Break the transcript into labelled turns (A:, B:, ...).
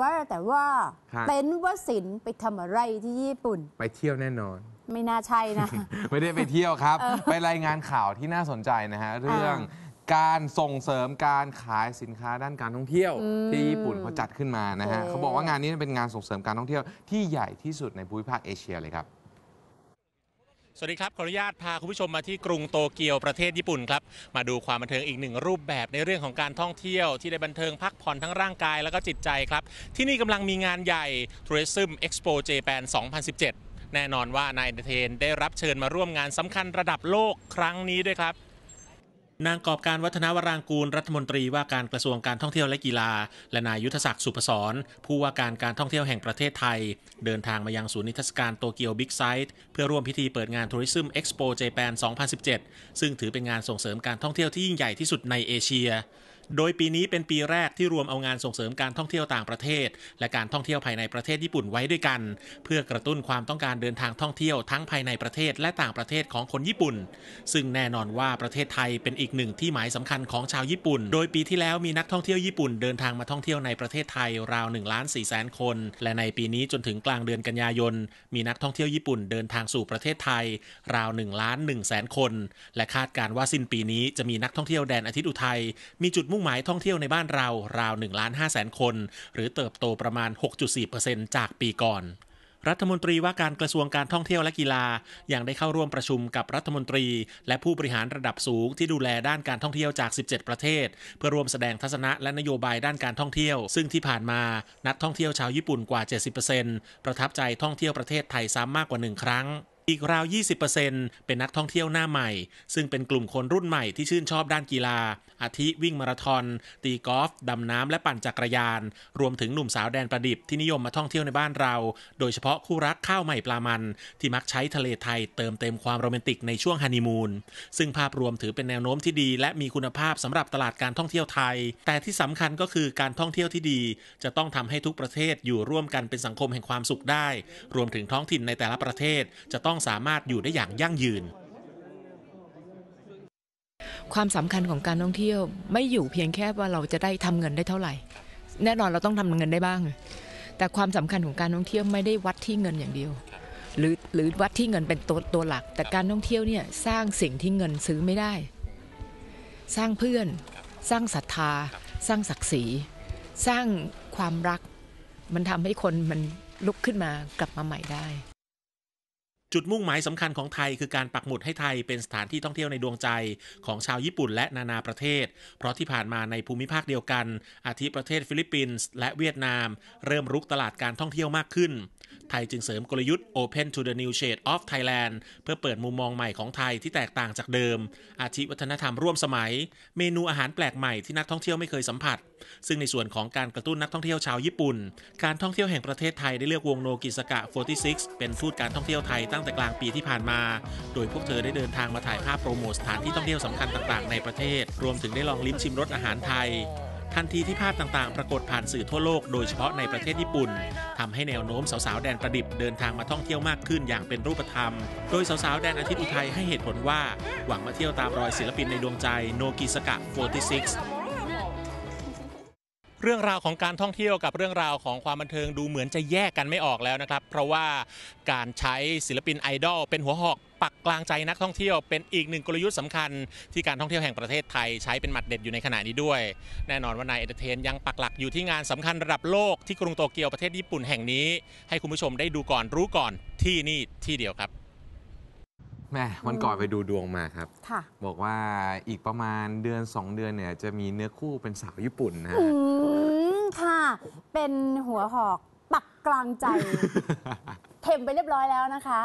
A: ว่าแต่ว่าเป็นวสินไปทำอะไรที่ญี่ปุ่น
B: ไปเที่ยวแน่นอน
A: ไม่น่าใช่นะ
B: ไม่ได้ไปเที่ยวครับไปรายงานข่าวที่น่าสนใจนะฮะเรื่องการส่งเสริมการขายสินค้าด้านการท่องเที่ยวที่ญี่ปุ่นเขาจัดขึ้นมานะฮะเขาบอกว่างานนี้เป็นงานส่งเสริมการท่องเที่ยวที่ใหญ่ที่สุดในภูมิภาคเอเชียเลยครับ
A: สวัสดีครับ ขออนุญาตพาคุณผู้ชมมาที่กรุงโตเกียว ประเทศญี่ปุ่นครับ มาดูความบันเทิงอีกหนึ่งรูปแบบในเรื่องของการท่องเที่ยว ที่ได้บันเทิงพักผ่อนทั้งร่างกายแล้วก็จิตใจครับ ที่นี่กำลังมีงานใหญ่ Tourism Expo Japan 2017 แน่นอนว่า นายเทนได้รับเชิญมาร่วมงานสำคัญระดับโลกครั้งนี้ด้วยครับนางกอบการวัฒนาวรางกูลรัฐมนตรีว่าการกระทรวงการท่องเที่ยวและกีฬา และนายยุทธศักดิ์สุพศรผู้ว่าการการท่องเที่ยวแห่งประเทศไทย เดินทางมายังศูนย์นิทรรศการโตเกียวบิ๊กไซต์เพื่อร่วมพิธีเปิดงานทัวริซึมเอ็กซ์โปเจแปน2017 ซึ่งถือเป็นงานส่งเสริมการท่องเที่ยวที่ยิ่งใหญ่ที่สุดในเอเชียโดยปีนี้เป็นปีแรกที่รวมเอางานส่งเสริมการท่องเที่ยวต่างประเทศ และการท่องเที่ยวภายในประเทศญี่ปุ่นไว้ด้วยกัน เพื่อกระตุ้นความต้องการเดินทางท่องเที่ยวทั้งภายในประเทศและต่างประเทศของคนญี่ปุ่น ซึ่งแน่นอนว่าประเทศไทยเป็นอีกหนึ่งที่หมายสำคัญของชาวญี่ปุ่น โดยปีที่แล้วมีนักท่องเที่ยวญี่ปุ่นเดินทางมาท่องเที่ยวในประเทศไทยราว1นล้านสี่แสนคน และในปีนี้จนถึงกลางเดือนกันยายนมีนักท่องเที่ยวญี่ปุ่นเดินทางสู่ประเทศไทย ราว1นึ่งล้านหนึ่งแสนคนและคาดการว่าสิ้นปีนี้จะมีนักท่องเที่ยวแดนอาทิตย์อุทัยมีจุดมุ่งหมายท่องเที่ยวในบ้านเราราว1ล้าน5แสนคน หรือเติบโตประมาณ6.4%จากปีก่อน รัฐมนตรีว่าการกระทรวงการท่องเที่ยวและกีฬายังได้เข้าร่วมประชุมกับรัฐมนตรีและผู้บริหารระดับสูงที่ดูแลด้านการท่องเที่ยวจาก 17 ประเทศ เพื่อร่วมแสดงทัศนะและนโยบายด้านการท่องเที่ยว ซึ่งที่ผ่านมานักท่องเที่ยวชาวญี่ปุ่นกว่า 70%ประทับใจท่องเที่ยวประเทศไทยซ้ำมากกว่าหนึ่งครั้งอีกราว 20%เป็นนักท่องเที่ยวหน้าใหม่ซึ่งเป็นกลุ่มคนรุ่นใหม่ที่ชื่นชอบด้านกีฬา อาทิวิ่งมาราธอนตีกอล์ฟดำน้ำและปั่นจักรยาน รวมถึงหนุ่มสาวแดนประดิบที่นิยมมาท่องเที่ยวในบ้านเรา โดยเฉพาะคู่รักข้าวใหม่ปลามันที่มักใช้ทะเลไทยเติมเต็มความโรแมนติกในช่วงฮันนีมูนซึ่งภาพรวมถือเป็นแนวโน้มที่ดี และมีคุณภาพสำหรับตลาดการท่องเที่ยวไทย แต่ที่สำคัญก็คือการท่องเที่ยวที่ดี จะต้องทำให้ทุกประเทศอยู่ร่วมกันเป็นสังคมแห่งความสุขได้ รวมถึงท้องถิ่นในแต่ละประเทศจะต้ององสามารถอยู่ได้อย่างยั่งยืน ความสำคัญของการท่องเที่ยวไม่อยู่เพียงแค่ว่าเราจะได้ทำเงินได้เท่าไหร่ แน่นอนเราต้องทำเงินได้บ้าง แต่ความสำคัญของการท่องเที่ยวไม่ได้วัดที่เงินอย่างเดียวหรือหรือวัดที่เงินเป็นตัวตัวหลัก แต่การท่องเที่ยวเนี่ยสร้างสิ่งที่เงินซื้อไม่ได้ สร้างเพื่อน สร้างศรัทธา สร้างศักดิ์ศรีสร้างความรักมันทำให้คนมันลุกขึ้นมากลับมาใหม่ได้จุดมุ่งหมายสำคัญของไทยคือการปักหมุดให้ไทยเป็นสถานที่ท่องเที่ยวในดวงใจ ของชาวญี่ปุ่นและนานาประเทศ เพราะที่ผ่านมาในภูมิภาคเดียวกัน อาทิประเทศฟิลิปปินส์และเวียดนาม เริ่มรุกตลาดการท่องเที่ยวมากขึ้นทยจึงเสริมกลยุทธ์ Open to the New Shade of Thailand เพื่อเปิดมุมมองใหม่ของไทยที่แตกต่างจากเดิม อาทิวัฒนธรรมร่วมสมัย เมนูอาหารแปลกใหม่ที่นักท่องเที่ยวไม่เคยสัมผัส ซึ่งในส่วนของการกระตุ้นนักท่องเที่ยวชาวญี่ปุ่น การท่องเที่ยวแห่งประเทศไทยได้เลือกวงโนกิสกะ 46 เป็นทูตการท่องเที่ยวไทยตั้งแต่กลางปีที่ผ่านมา โดยพวกเธอได้เดินทางมาถ่ายภาพโปรโมทสถานที่ท่องเที่ยวสำคัญต่างๆในประเทศ รวมถึงได้ลองลิ้มชิมรสอาหารไทยทันทีที่ภาพต่างๆ ปรากฏผ่านสื่อทั่วโลกโดยเฉพาะในประเทศญี่ปุ่นทำให้แนวโน้มสาวๆ แดนประดิบเดินทางมาท่องเที่ยวมากขึ้นอย่างเป็นรูปธรรม โดยสาวๆ แดนอาทิตย์อุทัยให้เหตุผลว่าหวังมาเที่ยวตามรอยศิลปินในดวงใจโนกิสกะ 46เรื่องราวของการท่องเที่ยวกับเรื่องราวของความบันเทิงดูเหมือนจะแยกกันไม่ออกแล้วนะครับ เพราะว่าการใช้ศิลปินไอดอลเป็นหัวหอก ปักกลางใจนักท่องเที่ยว เป็นอีกหนึ่งกลยุทธ์สำคัญที่การท่องเที่ยวแห่งประเทศไทยใช้เป็นหมัดเด็ดอยู่ในขณะนี้ด้วย แน่นอนว่านายเอเตเทนยังปักหลักอยู่ที่งานสำคัญระดับโลกที่กรุงโตเกียวประเทศญี่ปุ่นแห่งนี้ ให้คุณผู้ชมได้ดูก่อนรู้ก่อนที่นี่ที่เดียวครับ
B: แม่วันก่อนไปดูดวงมาครับบอกว่าอีกประมาณเดือน 2 เดือนเนี่ย จะมีเนื้อคู่เป็นสาวญี่ปุ่นนะะอืมค่ะ เป็นหัวหอกปักกลางใจเข็มไปเรียบร้อยแล้วนะคะ